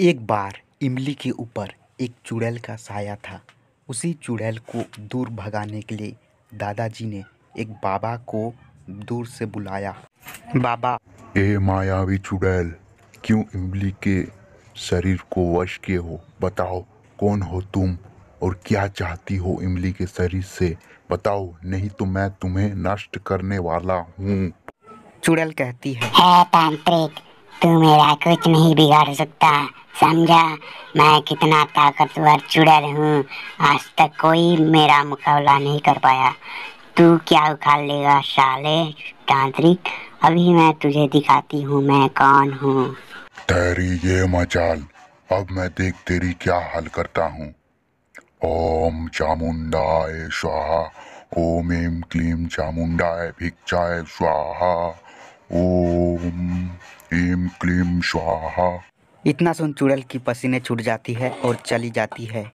एक बार इमली के ऊपर एक चुड़ैल का साया था उसी चुड़ैल को दूर भगाने के लिए दादाजी ने एक बाबा को दूर से बुलाया बाबा ए मायावी चुड़ैल क्यों इमली के शरीर को वश के हो बताओ कौन हो तुम और क्या चाहती हो इमली के शरीर से बताओ नहीं तो मैं तुम्हें नष्ट करने वाला हूँ चुड़ैल कहती है हाँ, तांत्रिक तू मेरा कुछ नहीं बिगाड़ सकता समझा मैं कितना ताकतवर चुड़ैल हूँ आज तक कोई मेरा मुकाबला नहीं कर पाया तू क्या उखाड़ लेगा साले तांत्रिक अभी मैं तुझे दिखाती हूँ मैं कौन हूँ तेरी ये मचाल अब मैं देख तेरी क्या हाल करता हूँ ओम चामुंडाए स्वाहा ओम एम क्लीम चामुंडाए भिक्षाए स्वाहा ओम क्लीम स्वाहा इतना सुन चुड़ल की पसीने छूट जाती है और चली जाती है